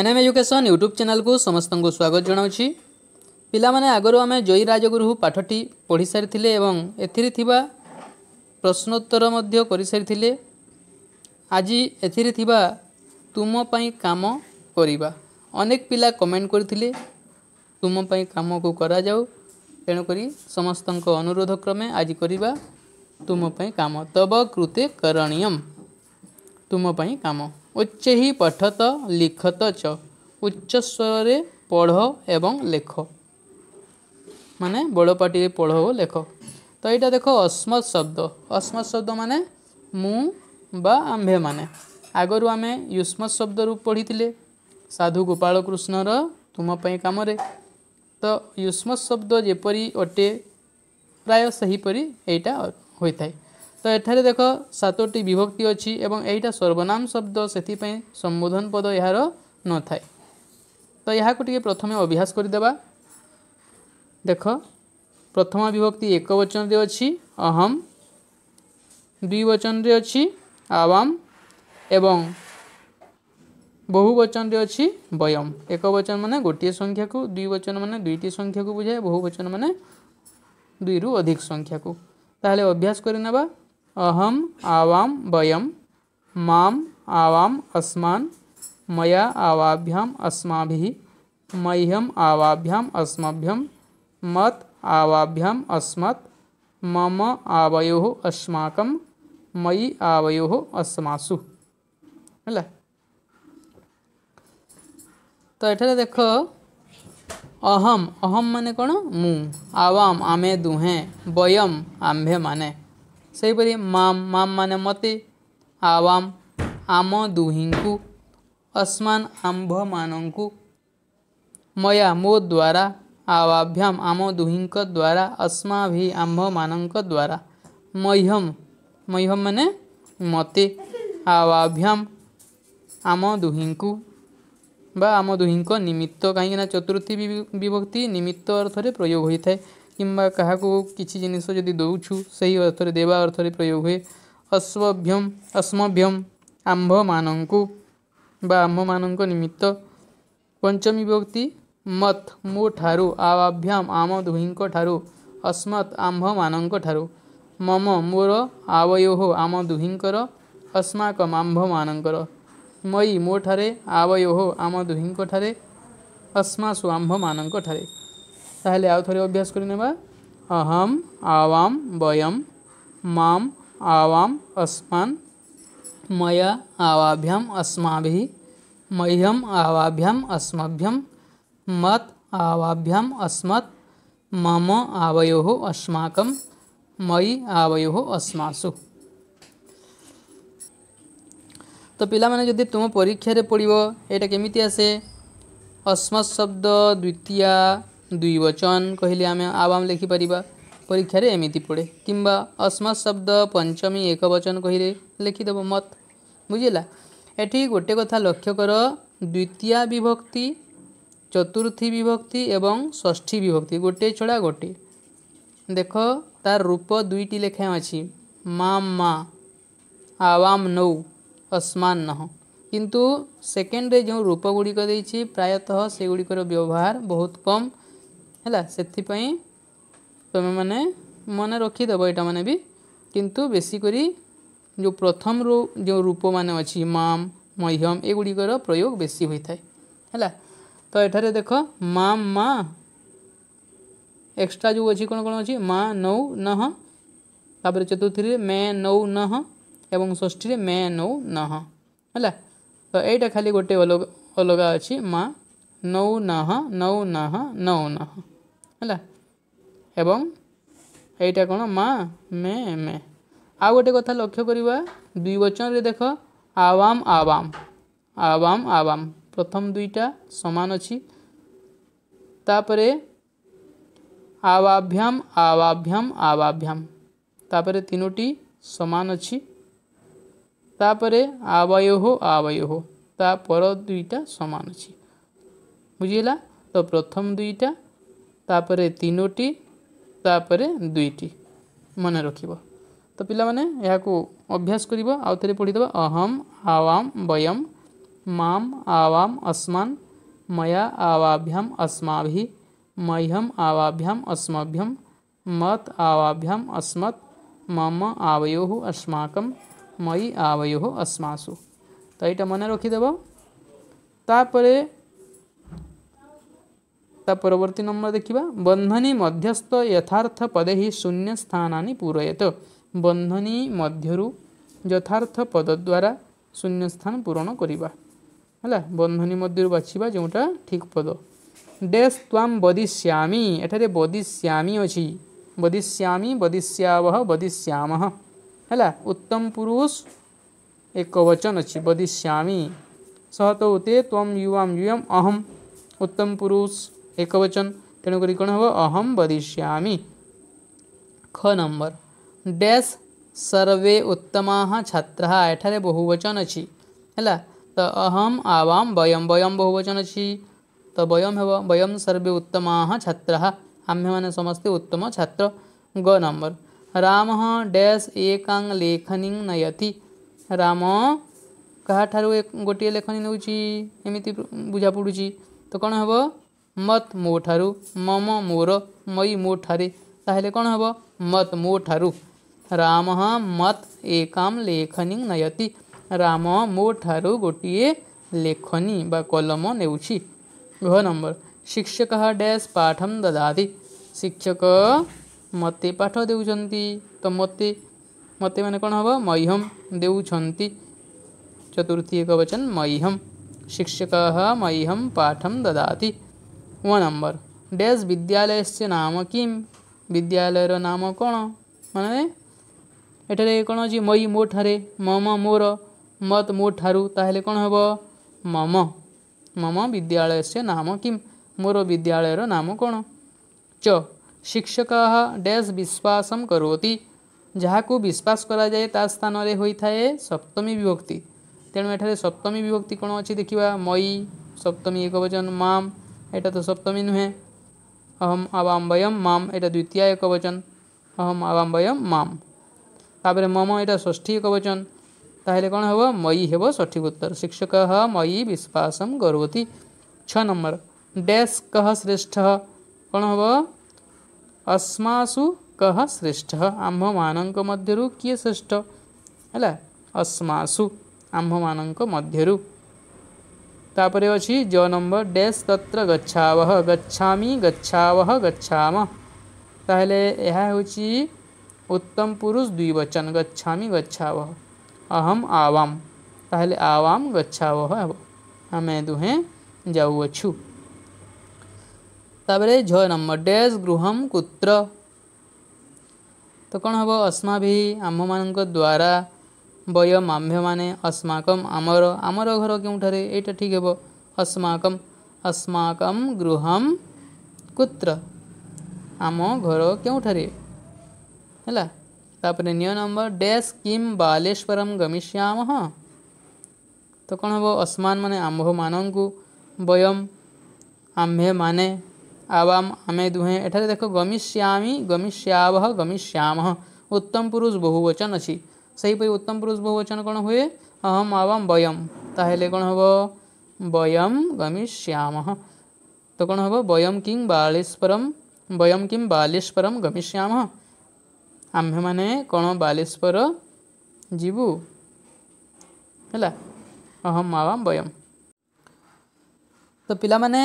NM education YouTube channel को समस्त स्वागत जनाऊँ पाने आगर आम जयी राजगुरु पाठटी पढ़ी सारी एश्नोत्तर कर सारी आज एमपाई कम करवा अनेक पा कमेंट करमपाई कम को कराऊ तेणुक समस्त अनुरोध क्रमे आज करवा तुमपाई कम तब कृत करणीयम तुमपाई कम उच्चैः पठत लिखत च ଉଚ୍ଚସ୍ୱରରେ ପଢ଼ ଏବଂ ଲେଖ ମାନେ ବଡ଼ ପାଟିରେ ପଢ଼ ଓ ଲେଖ ତ ଏଇଟା ଦେଖ ଅସ୍ମତ୍ ଶବ୍ଦ ଅସ୍ମତ୍ ଶବ୍ଦ ମାନେ ମୁଁ ବା ଆମ୍ଭେମାନେ ଆଗରୁ ଆମେ ୟୁଷ୍ମତ୍ ଶବ୍ଦରୁ ପଢ଼ିଥିଲେ ସାଧୁ ଗୋପାଳ କୃଷ୍ଣର ତୁମ ପାଇଁ କାମରେ ତ ୟୁଷ୍ମତ୍ ଶବ୍ଦ ଯେପରି ଅଟେ ପ୍ରାୟ ସେହିପରି ଏଇଟା ହୋଇଥାଏ ତ ଏଠାରେ ଦେଖ ସାତଟି ବିଭକ୍ତି ଅଛି ଏବଂ ଏଇଟା ସର୍ବନାମ ଶବ୍ଦ ସେଥିପାଇଁ ସମ୍ବୋଧନ ପଦ ଏହାର ନଥାଏ ତ ଏହାକୁ ଟିକେ ପ୍ରଥମେ ଅଭ୍ୟାସ କରିଦେବା ଦେଖ ପ୍ରଥମ ବିଭକ୍ତି ଏକବଚନରେ ଅଛି ଅହମ୍ ଦ୍ୱିବଚନରେ ଅଛି ଆୱାମ ଏବଂ ବହୁବଚନରେ ଅଛି ବୟମ ଏକବଚନ ମାନେ ଗୋଟିଏ ସଂଖ୍ୟାକୁ ଦ୍ୱିବଚନ ମାନେ ଦୁଇଟି ସଂଖ୍ୟାକୁ ବୁଝାଏ ବହୁବଚନ ମାନେ ଦୁଇରୁ ଅଧିକ ସଂଖ୍ୟାକୁ ତାହେଲେ ଅଭ୍ୟାସ କରିନେବା अहम आवाम वयम माम आवाम अस्मान मया आवाभ्याम अस्मा मह्यम आवाभ्याम अस्मभ्यम मत आवाभ्याम अस्मत् मम आवयो अस्माक मयि आवयो अस्मासु है तो ये देख अहम अहम मान कौन मु आवाम आमे दुहे वयम आम्भे माने सहीपर माम माम मान मत आवाम आम दुहिंकु अस्मान मान को मया मो द्वारा आवाभ्याम आम दुहिंक द्वारा अस्मा भी आंभ मानक द्वारा मह्यम मह्यम मान मते आवाभ्याम आम दुहिंकु बा आम दुहिंक निमित्त कहीं चतुर्थी विभक्ति निमित्त अर्थ प्रयोग होता है कम्बा कािसि दो सही अर्थले देवा अर्थले प्रयोग हे अश्वभ्यम अस्मभ्यम् आम्भ मु बा आम्भमा निमित्त पञ्चमी व्यक्ति मत् मो आवाभ्याम् आम दुहीको ठुत् आम्भ मम मो आवय हो आम दुहीको अस्माक आम्भ मय मो ठाने आवय हो आम दुही अस्मासु आम्भ म ताल थे अभ्यास करवा अहम आवाम वयम माम आवाम अस्मान मया आवाभ्याम अस्मा मह्यम आवाभ्याम अस्मभ्यम मत आवाभ्याम अस्मत् मम आवयो अस्माक मयि आवयो अस्मासु तो पाने तुम परीक्षा पड़ो यमी आसे अस्मत् शब्द द्वितीया ଦୁଇ ବଚନ କହିଲେ ଆମେ ଆବାମ ଲେଖିପାରିବା ପରୀକ୍ଷାରେ ଏମିତି ପଡ଼େ କିମ୍ବା ଅସ୍ମତ୍ ଶବ୍ଦ ପଞ୍ଚମୀ ଏକ ବଚନ କହିଲେ ଲେଖିଦେବ ମତ ବୁଝିଲା ଏଠି ଗୋଟେ କଥା ଲକ୍ଷ୍ୟ କର ଦ୍ୱିତୀୟା ବିଭକ୍ତି ଚତୁର୍ଥୀ ବିଭକ୍ତି ଏବଂ ଷଷ୍ଠୀ ବିଭକ୍ତି ଗୋଟେ ଛଡ଼ା ଗୋଟେ ଦେଖ ତାର ରୂପ ଦୁଇଟି ଲେଖାଏଁ ଅଛି ମା ମା ଆୱାମ ନୌ ଅସ୍ମାନ ନହ କିନ୍ତୁ ସେକେଣ୍ଡରେ ଯେଉଁ ରୂପଗୁଡ଼ିକ ଦେଇଛି ପ୍ରାୟତଃ ସେଗୁଡ଼ିକର ବ୍ୟବହାର ବହୁତ କମ୍ है तुम्हें मैंने मन रखीदेव यहाँ मैंने भी किंतु बेसिकर जो प्रथम रो जो रूप मान अच्छी माम मह्यम एगुड़िकर प्रयोग बेसी होता है तो यठार देख माम मा एक्सट्रा जो अच्छी कौन कौन अच्छी माँ नौ नह तापर चतुर्थी मे नौ नह एवं षठी मे नौ नह है तो यहाँ खाली गोटे अलग अलग अच्छी माँ नौ नह नौ नह, नौ नह। ହେଲା ଏବଂ ଏଇଟା କ'ଣ ମା ମେ ମେ ଆଉ ଗୋଟେ କଥା ଲକ୍ଷ୍ୟ କରିବା ଦୁଇ ବଚନରେ ଦେଖ ଆୱାମ ଆୱାମ ଆୱାମ ଆୱାମ ପ୍ରଥମ ଦୁଇଟା ସମାନ ଅଛି ତାପରେ ଆୱାଭ୍ୟାମ ଆୱାଭ୍ୟାମ ଆୱାଭ୍ୟାମ ତାପରେ ତିନୋଟି ସମାନ ଅଛି ତାପରେ ଆବୟୋହ ଆବୟୋହ ତା ପର ଦୁଇଟା ସମାନ ଅଛି ବୁଝିଲା ତ ପ୍ରଥମ ଦୁଇଟା तापर तापर दुईटी मन रख तो पाने अभ्यास कर आउे पढ़ीदेव अहम आवाम वयम माम आवाम अस्मान मया आवाभ्याम अस्मा मह्यम आवाभ्याम अस्मभ्यम मत आवाभ्याम अस्मत् मम आवयो अस्माक मई आवयो अस्मासु तो ये मन रखीदेव तापर ତା ପରବର୍ତ୍ତୀ ନମ୍ବର ଦେଖିବା ବନ୍ଧନୀ ମଧ୍ୟସ୍ଥ ଯଥାର୍ଥ ପଦେ ହିଁ ଶୂନ୍ୟ ସ୍ଥାନାନି ପୂରୟତ ବନ୍ଧନୀ ମଧ୍ୟରୁ ଯଥାର୍ଥ ପଦ ଦ୍ୱାରା ଶୂନ୍ୟ ସ୍ଥାନ ପୂରଣ କରିବା ହେଲା ବନ୍ଧନୀ ମଧ୍ୟରୁ ବାଛିବା ଯେଉଁଟା ଠିକ୍ ପଦ ଡେସ୍ ତ୍ୱାମ୍ ବଦିଶ୍ୟାମି ଏଠାରେ ବଦିଶ୍ୟାମି ଅଛି ବଦିଶ୍ୟାମି ବଦିଶ୍ୟାବହ ବଦିଶ୍ୟାମହ ହେଲା ଉତ୍ତମ ପୁରୁଷ ଏକ ବଚନ ଅଛି ବଦିଶ୍ୟାମି ସହତ ଉତେ ତ୍ୱମ୍ ୟୁଆମ୍ ୟୁୟମ୍ ଅହମ୍ उत्तम पुरुष एक वचन तेणुक कौन हम अहम वदिष्यामि ख नंबर डैश सर्वे उत्तम छात्र एठार बहुवचन अच्छी है तो अहम आवाम वयम वयम बहुवचन अच्छी तो वयम हे वयम सर्वे उत्तमा छात्र आम्भे मैंने समस्ते उत्तम छात्र ग नंबर राम डैश एकांग लेखनी नयति राम କାହାଠାରୁ ଗୋଟିଏ ଲେଖନୀ ନେଉଛି ଏମିତି बुझा ପଡ଼ୁଛି तो कौन ହେବ मत मो मोठारु मम मोर मई मोठारे ताल कौन हम मत मोठारु राम मत एकाम लेखनी नयती राम मोठारु गोटे लेखनी कलम ने नंबर शिक्षक डैश पाठम ददाती शिक्षक मत पाठ दे तो मत मत मैंने कौन हम मह्यम दे चतुर्थी एक वचन मह्यम शिक्षक मह्यम पाठम ददाती वन नंबर डैश विद्यालय से नाम किम विद्यालय नाम कौन मैंने ଏଠାରେ କ'ଣ ଅଛି ମଇ ମୋ ଠାରେ ମମ ମୋର ମତ ମୋ ଠାରୁ ତାହେଲେ କ'ଣ ହେବ ମମ ମମ ବିଦ୍ୟାଳୟ ସେ ନାମ କିମ୍ ମୋର ବିଦ୍ୟାଳୟର ନାମ କ'ଣ ଚ ଶିକ୍ଷକ ଡ୍ୟାସ୍ ବିଶ୍ୱାସମ କରନ୍ତି ଯାହାକୁ ବିଶ୍ୱାସ କରାଯାଏ ତା ସ୍ଥାନରେ ହୋଇଥାଏ ସପ୍ତମୀ ବିଭକ୍ତି ତେଣୁ ଏଠାରେ ସପ୍ତମୀ ବିଭକ୍ତି କ'ଣ ଅଛି ଦେଖିବା ମଇ ସପ୍ତମୀ ଏକ ବଚନ ମାମ୍ এটা তো সপ্তমীন হম আবাময়ম মাম এটা দ্বিতীয়ায় একবচন হম আবাময়ম মাম তবে মম এটা ষষ্ঠী একবচন তাইলে কোন হবো মৈ হবো সঠিক উত্তর শিক্ষকহ মৈ বিশ্বাসম গরوتی 6 নম্বর ড্যাশ কহ শ্রেষ্ঠ কোন হবো अस्मासु কহ শ্রেষ্ঠ আমহ মানঙ্ক মধ্যের কি শ্রেষ্ঠ হলা अस्मासु আমহ মানঙ্ক মধ্যের तापर अच्छी ज नंबर डैश तत्र गच्छाव गच्छामी गच्छाव गच्छाम ताल यह उत्तम पुरुष द्विवचन गच्छामी गच्छाव अहम आवाम ताल आवाम गच्छाव आम दुहे जाऊ झ नंबर डैश गृह कुत्र तो कौन हम अस्मा भी आम मान द्वारा ବୟ ମାମ୍ଭ୍ୟମାନେ ଅସ୍ମାକମ୍ ଆମର ଆମର ଘର କେଉଁଠାରେ ଏଇଟା ଠିକ୍ ହେବ ଅସ୍ମାକମ୍ ଅସ୍ମାକମ୍ ଗୃହମ୍ କୁତ୍ର ଆମ ଘର କେଉଁଠାରେ ହେଲା ତାପରେ ନିୟ ନମ୍ବର ଡ୍ୟାସ୍ କିମ୍ ବାଲେଶ୍ୱରମ୍ ଗମିଷ୍ୟାମହ ତ କ'ଣ ହେବ ଅସ୍ମାନ ମାନେ ଆମ୍ଭମାନଙ୍କୁ ବୟମ୍ ଆମ୍ଭେମାନେ ଆବାମ ଆମେ ଦୁହେଁ ଏଠାରେ ଦେଖ ଗମିଷ୍ୟାମି ଗମିଷ୍ୟାବହ ଗମିଷ୍ୟାମହ ଉତ୍ତମ ପୁରୁଷ ବହୁବଚନ ଅଛି से हीपर उत्तम पुरुष बहुवचन कौन हुए अहम आवाम वयम ताल कौन हम वयम गमिष्याम तो कौन हम वयम किं बालेश्वरम वयम किं बालेश्वरम गमिष्याम आम्भे मैने कौन बालेश्वर जीवु है अहम आवाम वयम तो पाने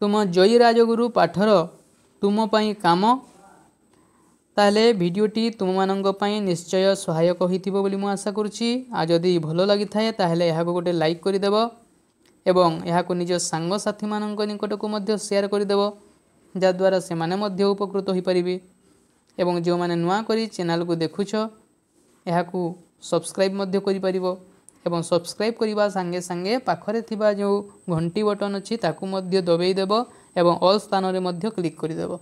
तुम जयी राजगुरु पाठर तुम पाई काम তাহলে ভিডিওটি তুমମାନଙ୍କ ପାଇଁ ନିଶ୍ଚୟ ସହାୟକ ହୋଇଥିବ ବୋଲି ମୁଁ ଆଶା କରୁଛି ଆଉ ଯଦି ଭଲ ଲାଗିଥାଏ ତାହେଲେ ଏହାକୁ ଗୋଟେ ଲାଇକ୍ କରିଦେବ ଏବଂ ଏହାକୁ ନିଜ ସାଙ୍ଗସାଥିମାନଙ୍କ ନିକଟକୁ ମଧ୍ୟ ସେୟାର କରିଦେବ ଯାଦ୍ୱାରା ସେମାନେ ମଧ୍ୟ ଉପକୃତ ହୋଇପାରିବେ ଏବଂ ଯେଉଁମାନେ ନୂଆ କରି ଚ୍ୟାନେଲ୍କୁ ଦେଖୁଛ ଏହାକୁ ସବସ୍କ୍ରାଇବ୍ ମଧ୍ୟ କରିପାରିବ ଏବଂ ସବସ୍କ୍ରାଇବ୍ କରିବା ସାଙ୍ଗେ ସାଙ୍ଗେ ପାଖରେ ଥିବା ଯେଉଁ ଘଣ୍ଟି ବଟନ୍ ଅଛି ତାକୁ ମଧ୍ୟ ଦବେଇ ଦେବ ଏବଂ ଅଲ୍ ସ୍ଥାନରେ ମଧ୍ୟ କ୍ଲିକ୍ କରିଦେବ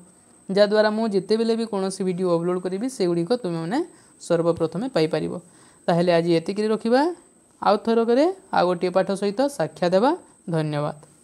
ଯାହାଦ୍ୱାରା ମୁଁ ଯେତେବେଳେ ବି କୌଣସି ଭିଡ଼ିଓ ଅପଲୋଡ଼ କରିବି ସେଗୁଡ଼ିକ ତୁମେମାନେ ସର୍ବପ୍ରଥମେ ପାଇପାରିବ ତାହେଲେ ଆଜି ଏତିକିରେ ରଖିବା ଆଉ ଥରକରେ ଆଉ ଗୋଟିଏ ପାଠ ସହିତ ସାକ୍ଷାତ ହେବା ଧନ୍ୟବାଦ